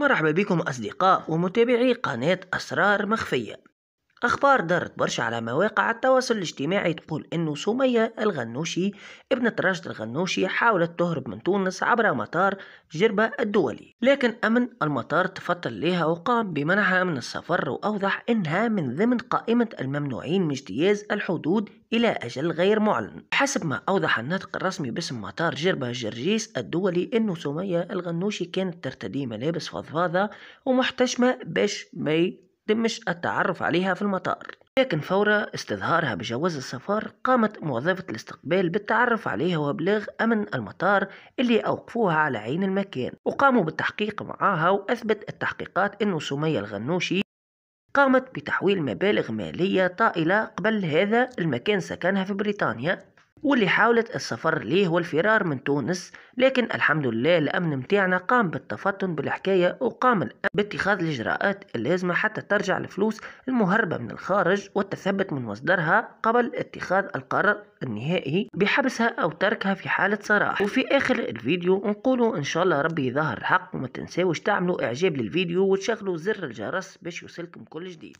مرحبا بكم أصدقاء ومتابعي قناة أسرار مخفية أخبار دارت برشا على مواقع التواصل الاجتماعي تقول أنه سمية الغنوشي ابنة راشد الغنوشي حاولت تهرب من تونس عبر مطار جربة الدولي لكن أمن المطار تفطل لها وقام بمنعها من السفر وأوضح أنها من ضمن قائمة الممنوعين من اجتياز الحدود إلى أجل غير معلن حسب ما أوضح الناطق الرسمي باسم مطار جربة جرجيس الدولي أنه سمية الغنوشي كانت ترتدي ملابس فضفاضة ومحتشمة باش ما تمش التعرف عليها في المطار لكن فور استظهارها بجواز السفر قامت موظفة الاستقبال بالتعرف عليها وابلاغ أمن المطار اللي أوقفوها على عين المكان وقاموا بالتحقيق معاها وأثبت التحقيقات أن سمية الغنوشي قامت بتحويل مبالغ مالية طائلة قبل هذا المكان سكنها في بريطانيا واللي حاولت السفر ليه والفرار من تونس لكن الحمد لله الأمن متاعنا قام بالتفطن بالحكاية وقام باتخاذ الإجراءات اللازمة حتى ترجع الفلوس المهربة من الخارج والتثبت من مصدرها قبل اتخاذ القرار النهائي بحبسها أو تركها في حالة صراحة وفي آخر الفيديو نقولوا إن شاء الله ربي يظهر الحق وما تنساوش تعملوا إعجاب للفيديو وتشغلوا زر الجرس باش يوصلكم كل جديد